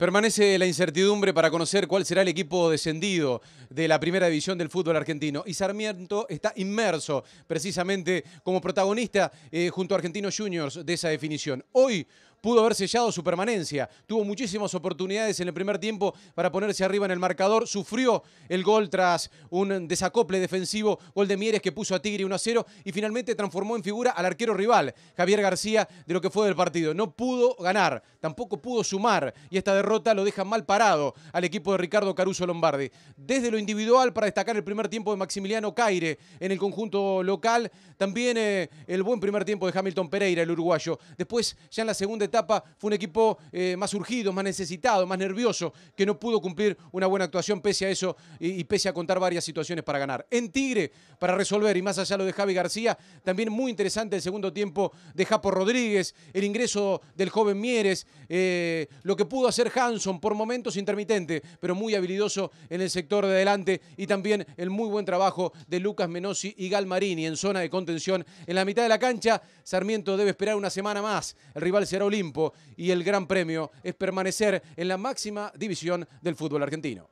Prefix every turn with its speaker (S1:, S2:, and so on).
S1: Permanece la incertidumbre para conocer cuál será el equipo descendido de la primera división del fútbol argentino. Y Sarmiento está inmerso precisamente como protagonista eh, junto a Argentinos Juniors de esa definición. Hoy pudo haber sellado su permanencia. Tuvo muchísimas oportunidades en el primer tiempo para ponerse arriba en el marcador. Sufrió el gol tras un desacople defensivo, gol de Mieres que puso a Tigre 1 a 0 y finalmente transformó en figura al arquero rival, Javier García, de lo que fue del partido. No pudo ganar, tampoco pudo sumar y esta derrota lo deja mal parado al equipo de Ricardo Caruso Lombardi. Desde lo individual, para destacar el primer tiempo de Maximiliano Caire en el conjunto local, también eh, el buen primer tiempo de Hamilton Pereira, el uruguayo. Después, ya en la segunda etapa fue un equipo eh, más urgido, más necesitado, más nervioso, que no pudo cumplir una buena actuación pese a eso y, pese a contar varias situaciones para ganar. En Tigre, para resolver, y más allá lo de Javi García, también muy interesante el segundo tiempo de Japo Rodríguez, el ingreso del joven Mieres, eh, lo que pudo hacer Hanson por momentos intermitente, pero muy habilidoso en el sector de adelante y también el muy buen trabajo de Lucas Menossi y Galmarini en zona de contención en la mitad de la cancha. Sarmiento debe esperar una semana más. El rival será Olímpico y el gran premio es permanecer en la máxima división del fútbol argentino.